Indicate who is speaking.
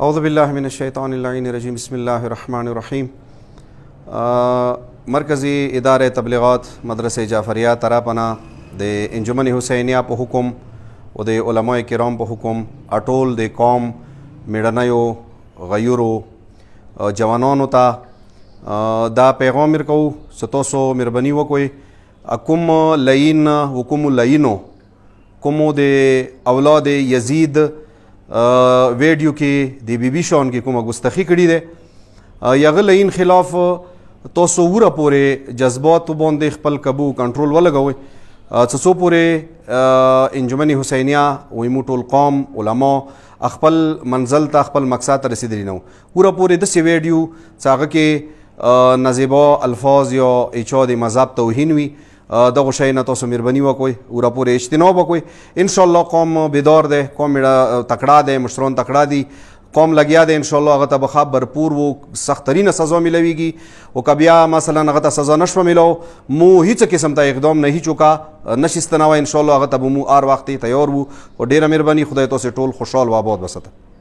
Speaker 1: اعوذ باللہ من الشیطان اللعین الرجیم بسم اللہ الرحمن الرحیم مرکزی ادارې تبلیغات مدرسې جعفریه تراپنه د انجمن حسینیه په حکم او د علماء کرام په حکم اټول د قوم میړنیو غیورو جوانانو ته دا پیغام ورکو ستاسو مهرباني وکوئ کوم لعین و کوم لعینو کومو د اولاد یزید ویډیو کې د بي بي شون کې کومه ګستخی کړې ده یغه لین خلاف تاسو وره پورې جذبات باندې خپل کبو کنټرول ولګوي څه څو پورې انجمن حسینیا ویمو ټول قوم علما خپل منزل ته خپل مقصد ته رسیدلی نو وره پورې د سی ویډیو څنګه کې نزیبا الفاظ یا اچا د مذهب توهین وي دغه شی نه تاسو مهرباني وکوي ورا پورې اجتناب وکوي ان شاء الله قوم بیدار ده قوم تکړه ده مشرون تکړه دي قوم لګیا دی ان شاء الله هغه ته بخا برپور وو سخترینه سزا ملويږي او کبیا مثلا هغه ته سزا نشو ملو مو هیڅ قسم ته اقدام نه چوکا نشستنه و ان شاء الله هغه ته مو ار وخت تیار وو او ډیره مهرباني خدای تاسو ټول خوشحال و آباد وساته